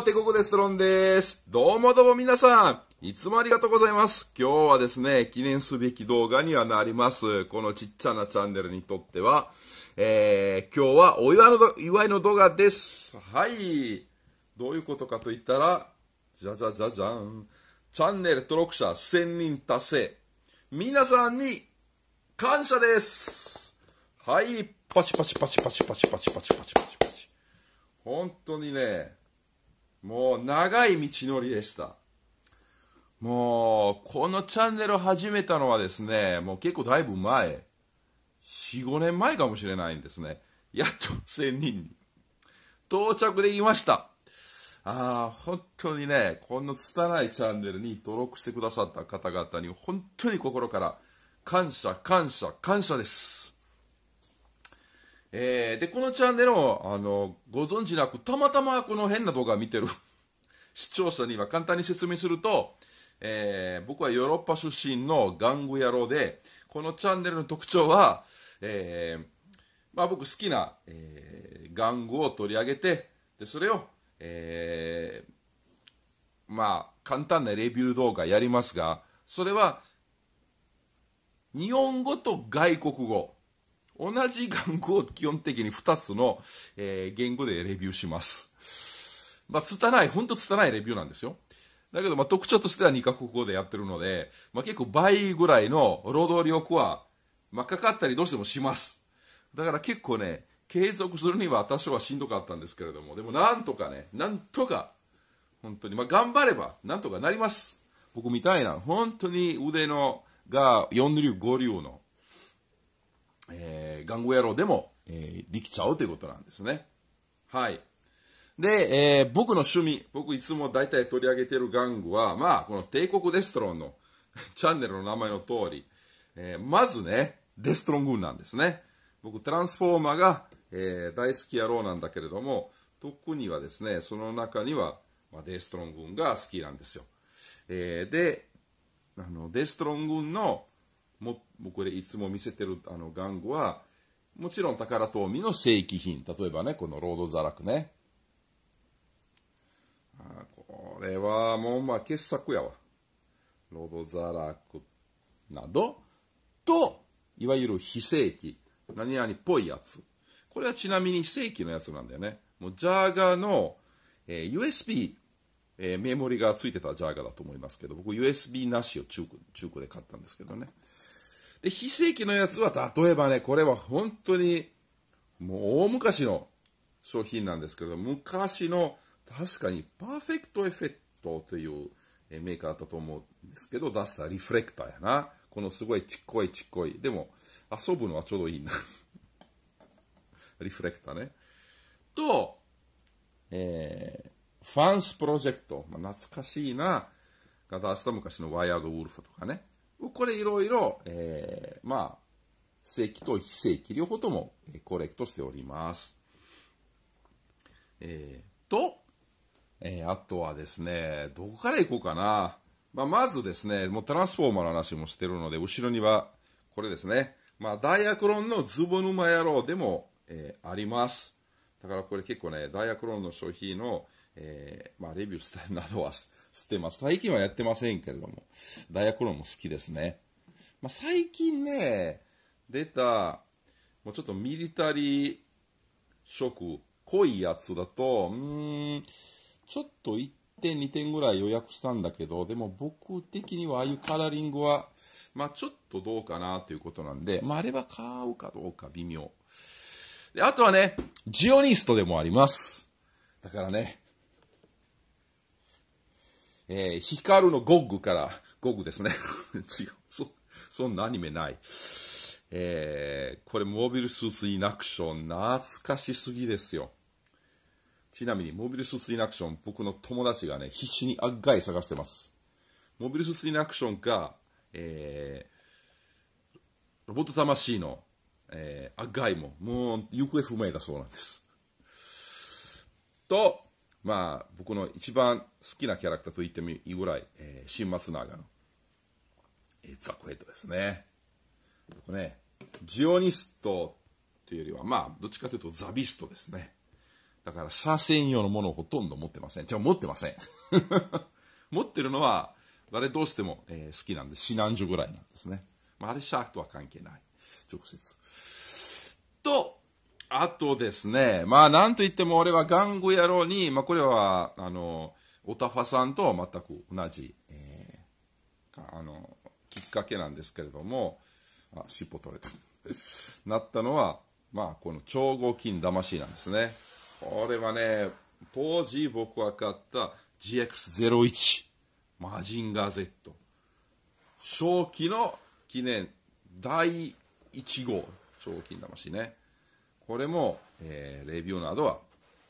ー、てここでストロンです。どうもどうも皆さん、いつもありがとうございます。今日はですね、記念すべき動画にはなります。このちっちゃなチャンネルにとっては、えー、今日はお祝いの、祝いの動画です。はい。どういうことかと言ったら、じゃじゃじゃじゃん。チャンネル登録者1000人達成。皆さんに感謝です。はい。パチパチパチパチパチパチパチパチパチ。本当にね、もう長い道のりでした。もう、このチャンネルを始めたのはですね、もう結構だいぶ前、4、5年前かもしれないんですね。やっと1000人に到着できました。ああ、本当にね、この拙いチャンネルに登録してくださった方々に本当に心から感謝、感謝、感謝です。えー、で、このチャンネルを、あの、ご存知なく、たまたまこの変な動画を見てる 視聴者には簡単に説明すると、えー、僕はヨーロッパ出身の玩具野郎で、このチャンネルの特徴は、えー、まあ僕好きな、えー、玩具を取り上げて、で、それを、えー、まあ、簡単なレビュー動画やりますが、それは、日本語と外国語。同じ言語を基本的に2つの、えー、言語でレビューします。まあ、つたない、ほんとつたないレビューなんですよ。だけど、まあ、特徴としては2カ国語でやってるので、まあ、結構倍ぐらいの労働力は、まあ、かかったりどうしてもします。だから結構ね、継続するには多少はしんどかったんですけれども、でもなんとかね、なんとか、本当に、まあ、頑張れば、なんとかなります。僕みたいな、本当に腕の、が4流、5流の、えー、ガ野郎でも、えー、できちゃうということなんですね。はい。で、えー、僕の趣味、僕いつも大体取り上げてる玩具は、まあ、この帝国デストロンの チャンネルの名前の通り、えー、まずね、デストロン軍なんですね。僕、トランスフォーマーが、えー、大好き野郎なんだけれども、特にはですね、その中には、まあ、デストロン軍が好きなんですよ。えー、で、あの、デストロン軍の、も僕でいつも見せてるあの玩具はもちろん宝富の正規品例えばねこのロードザラクねあこれはもうまあ傑作やわロードザラクなどといわゆる非正規何々っぽいやつこれはちなみに非正規のやつなんだよねもうジャーガーの、えー、USB えー、メモリがついてたジャーガーだと思いますけど、僕 USB なしを中古中古で買ったんですけどね。で、非正規のやつは、例えばね、これは本当に、もう大昔の商品なんですけど、昔の、確かに、パーフェクトエフェクトというメーカーだったと思うんですけど、出したリフレクターやな。このすごいちっこいちっこい。でも、遊ぶのはちょうどいいなリフレクターね。と、えー、ファンスプロジェクト。まあ、懐かしいな。が出した昔のワイヤードウルフとかね。これいろいろ、えー、まあ、正規と非正規両方ともコレクトしております。えー、と、えー、あとはですね、どこから行こうかな。まあ、まずですね、もうトランスフォーマーの話もしてるので、後ろには、これですね。まあ、ダイアクロンのズボ沼野郎でも、えー、あります。だからこれ結構ね、ダイアクロンの消費の、えー、まあ、レビューしたりなどはしてます。最近はやってませんけれども、ダイヤコロンも好きですね。まあ、最近ね、出た、もうちょっとミリタリー色、濃いやつだと、うん、ちょっと1点、2点ぐらい予約したんだけど、でも僕的にはああいうカラーリングは、まあ、ちょっとどうかなということなんで、まあ、あれは買うかどうか微妙。で、あとはね、ジオニストでもあります。だからね、えー、ヒカルのゴッグから、ゴッグですね。違う。そ、そんなアニメない。えー、これ、モビルスーツインアクション、懐かしすぎですよ。ちなみに、モビルスーツインアクション、僕の友達がね、必死にあっがい探してます。モビルスーツインアクションか、えー、ロボット魂の、えー、あっがいも、もう、行方不明だそうなんです。と、まあ、僕の一番好きなキャラクターと言ってもいいぐらい、えー、シン・マスナーガの、えー、ザコヘッドですね。僕ね、ジオニストというよりは、まあ、どっちかというとザビストですね。だから、写真用のものをほとんど持ってません。じゃあ、持ってません。持ってるのは、あれどうしても、えー、好きなんで、指南所ぐらいなんですね。まあ、あれシャークとは関係ない。直接。と、あとですね、まあなんといっても俺は玩具野郎に、まあこれは、あの、おたファさんと全く同じ、えー、あの、きっかけなんですけれども、あ、尻尾取れた。なったのは、まあこの超合金魂なんですね。これはね、当時僕は買った GX01、マジンガー Z。正気の記念第1号、超合金魂ね。これも、えー、レビューなどは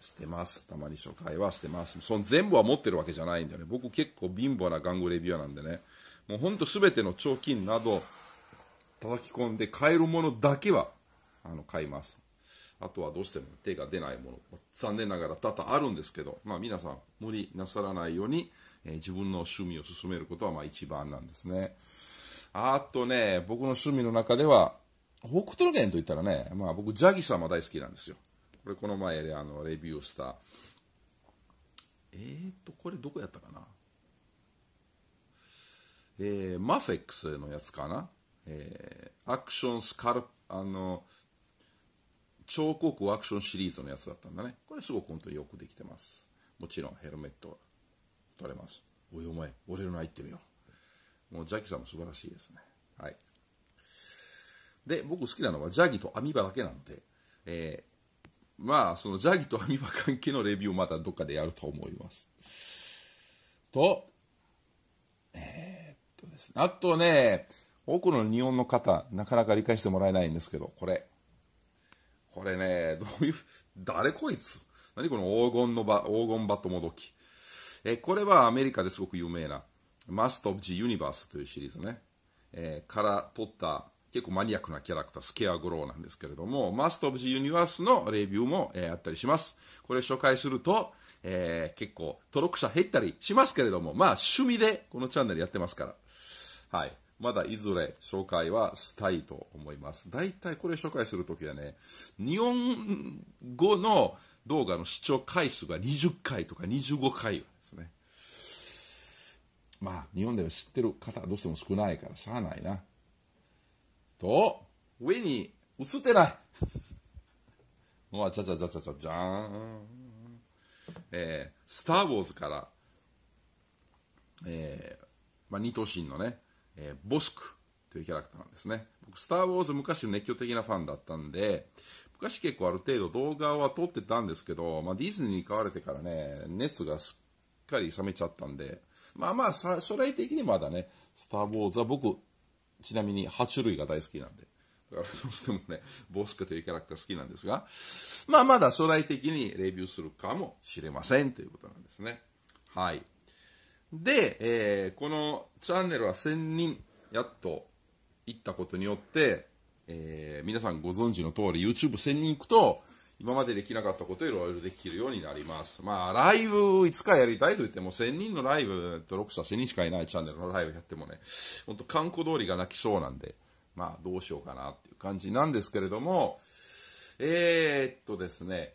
してます。たまに初回はしてます。その全部は持ってるわけじゃないんだよね。僕結構貧乏な玩具レビューなんでね。もうほんと全ての彫金など叩き込んで買えるものだけはあの買います。あとはどうしても手が出ないもの。残念ながら多々あるんですけど、まあ皆さん無理なさらないように、えー、自分の趣味を進めることはまあ一番なんですね。あとね、僕の趣味の中では、北斗ンといったらね、まあ、僕、ジャギ様大好きなんですよ。これ、この前であのレビューした、えっ、ー、と、これ、どこやったかな。えー、マフェックスのやつかな。えー、アクションスカルあの、彫刻アクションシリーズのやつだったんだね。これ、すごく本当によくできてます。もちろん、ヘルメットは取れます。おい、お前、俺の入ってるよもう、ジャギキさんも素晴らしいですね。はい。で、僕好きなのはジャギとアミバだけなんで、えー、まあ、そのジャギとアミバ関係のレビューをまたどっかでやると思います。と、えー、っとですね、あとね、多くの日本の方、なかなか理解してもらえないんですけど、これ。これね、どういう、誰こいつ何この黄金の場、黄金バットもどき。えこれはアメリカですごく有名な、マスト・オブ・ジ・ユニバースというシリーズね、えー、から撮った結構マニアックなキャラクター、スケアゴローなんですけれども、マストオブジユニバースのレビューも、えー、あったりします。これ紹介すると、えー、結構登録者減ったりしますけれども、まあ趣味でこのチャンネルやってますから。はい。まだいずれ紹介はしたいと思います。だいたいこれ紹介するときはね、日本語の動画の視聴回数が20回とか25回ですね。まあ、日本では知ってる方どうしても少ないから、しゃあないな。と、上に映ってない。うわ、ちゃちゃちゃちゃちゃちゃーん。えー、スター・ウォーズから、えー、まあ、二身のね、えー、ボスクというキャラクターなんですね。僕、スター・ウォーズ昔の熱狂的なファンだったんで、昔結構ある程度動画は撮ってたんですけど、まあ、ディズニーに買われてからね、熱がすっかり冷めちゃったんで、まあまあ、将来的にまだね、スター・ウォーズは僕、ちなみに爬虫類が大好きなんで。だからどうしてもね、ボスケというキャラクター好きなんですが、まあまだ将来的にレビューするかもしれませんということなんですね。はい。で、えー、このチャンネルは1000人やっと行ったことによって、えー、皆さんご存知の通り YouTube1000 人行くと、今までできなかったことをいろいろできるようになります。まあ、ライブいつかやりたいと言っても、1000人のライブ、登録者1000人しかいないチャンネルのライブやってもね、本当観光通りが泣きそうなんで、まあ、どうしようかなっていう感じなんですけれども、えー、っとですね、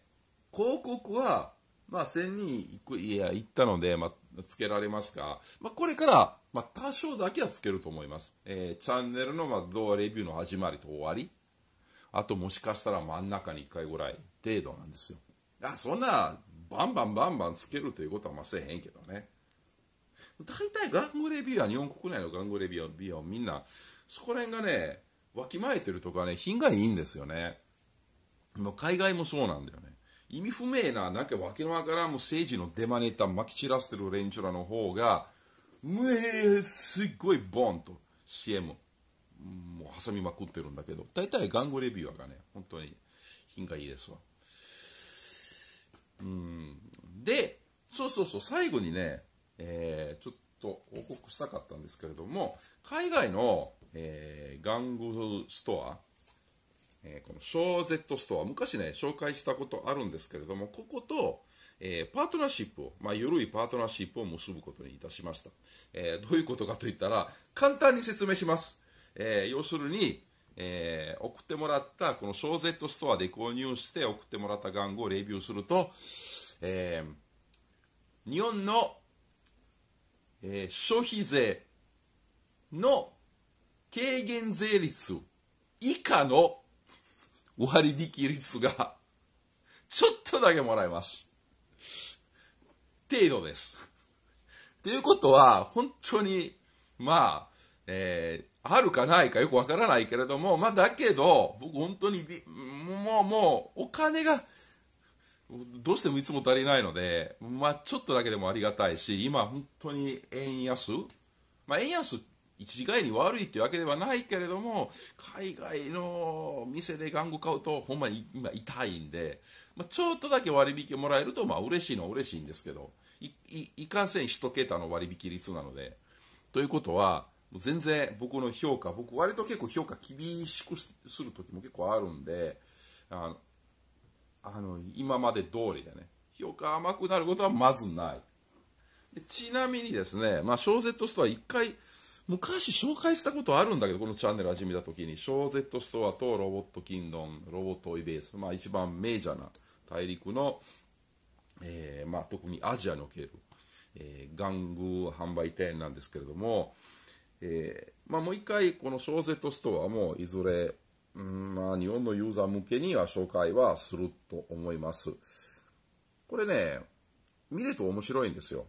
広告は、まあ、1000人行く、いや、行ったので、まあ、つけられますが、まあ、これから、まあ、多少だけはつけると思います。えー、チャンネルの、まあ、動画レビューの始まりと終わり、あともしかしたら真ん中に1回ぐらい程度なんですよ。あそんなバンバンバンバンつけるということはまあせえへんけどね。大体ガングレビア、日本国内のガングレビアビアみんな、そこら辺がね、わきまえてるとかね、品がいいんですよね。もう海外もそうなんだよね。意味不明な、なんかわけのわからんも政治の出まねた撒き散らしてる連中らの方が、むえー、すっごいボンと CM、もう挟みまくってるんだけど、大体ガングレビュアがね、本当に品がいいですわ。うんでそうそうそう最後にね、えー、ちょっと報告したかったんですけれども海外の、えー、玩具ストアえー、このショーゼットストア、昔ね、紹介したことあるんですけれども、ここと、えー、パートナーシップを、まあ、緩いパートナーシップを結ぶことにいたしました。えー、どういうことかといったら、簡単に説明します。え要するに、えー、送ってもらった、この小ゼットストアで購入して送ってもらった玩具をレビューすると、えー、日本の、えー、消費税の軽減税率以下の割引率がちょっとだけもらえます。程度です。ということは、本当に、まあ、えー、あるかないかよくわからないけれども、まあ、だけど、僕本当に、もう、もう、お金が、どうしてもいつも足りないので、まあ、ちょっとだけでもありがたいし、今、本当に円安、まあ、円安、一概に悪いってわけではないけれども、海外の店で玩具買うと、ほんまに今痛いんで、まあ、ちょっとだけ割引もらえると、まあ、嬉しいのは嬉しいんですけど、い、い、いかんせん一桁の割引率なので、ということは、もう全然僕の評価、僕割と結構評価厳しくする時も結構あるんで、あの、あの今まで通りでね、評価甘くなることはまずない。でちなみにですね、まあ小トストア一回、昔紹介したことあるんだけど、このチャンネル始めた時に、小トストアとロボットキンドン、ロボットイベース、まあ一番メジャーな大陸の、えー、まあ特にアジアにおける、えー、玩具販売店なんですけれども、えー、まあ、もう一回、この小ゼットストアもいずれ、うんまあ、日本のユーザー向けには紹介はすると思います。これね、見ると面白いんですよ。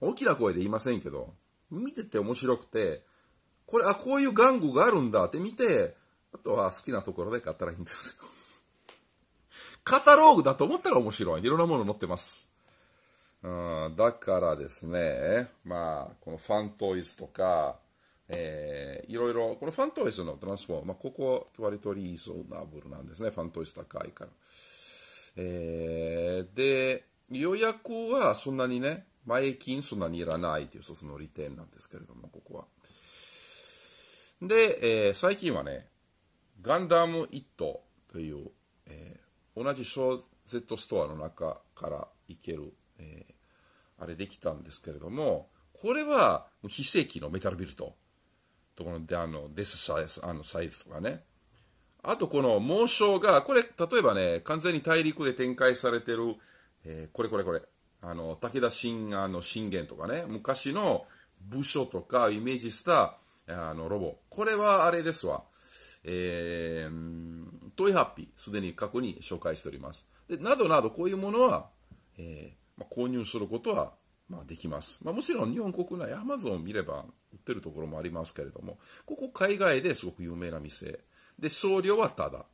大きな声で言いませんけど、見てて面白くて、これ、あ、こういう玩具があるんだって見て、あとは好きなところで買ったらいいんですよ。カタログだと思ったら面白い。いろんなもの載ってます。うん、だからですね、まあ、このファントイズとか、えー、いろいろ、このファントイスのトランスフォーム、まあ、ここ割とリーズナブルなんですね。ファントイス高いから。えー、で、予約はそんなにね、前金そんなにいらないという一つの利点なんですけれども、ここは。で、えー、最近はね、ガンダム・イットという、えー、同じ小 Z ストアの中から行ける、えー、あれできたんですけれども、これは非正規のメタルビルト。ところであの、デスサイズ、あの、サイズとかね。あとこの猛章が、これ、例えばね、完全に大陸で展開されてる、えー、これこれこれ、あの、武田信玄の信玄とかね、昔の部署とかイメージした、あの、ロボ。これはあれですわ。えー、トイハッピー、すでに過去に紹介しております。で、などなど、こういうものは、えー、まあ、購入することは、まあ、できます。まあ、もちろん日本国内、アマゾンを見れば、ってるところもありますけれども、ここ海外ですごく有名な店。で、送料はただ。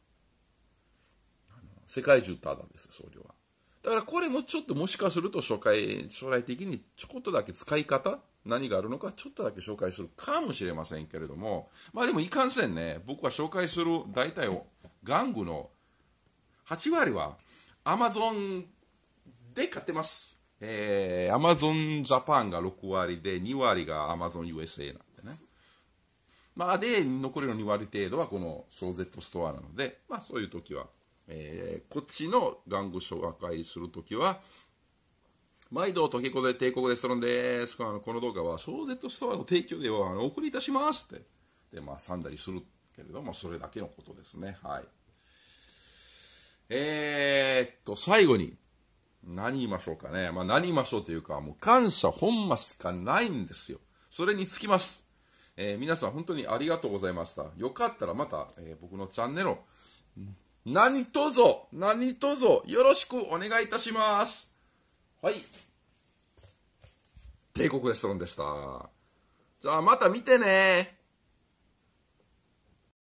世界中タダです、送料は。だからこれもちょっともしかすると初回、将来的にちょこっとだけ使い方何があるのかちょっとだけ紹介するかもしれませんけれども、まあでもいかんせんね、僕は紹介する大体を、玩具の8割は Amazon で買ってます。えー、アマゾンジャパンが6割で、2割がアマゾン USA なんでね。まあ、で、残りの2割程度はこの小 Z ストアなので、まあ、そういう時は、えー、こっちの玩具紹介する時は、毎度、時子で帝国レストランです。この動画は、小 Z ストアの提供では、お送りいたしますって。で、まあ、さんだりするけれども、それだけのことですね。はい。えー、っと、最後に、何言いましょうかね。まあ何言いましょうというか、もう感謝本間しかないんですよ。それにつきます。えー、皆さん本当にありがとうございました。よかったらまた、えー、僕のチャンネルを、何とぞ、何とぞ、よろしくお願いいたします。はい。帝国レストランでした。じゃあまた見てね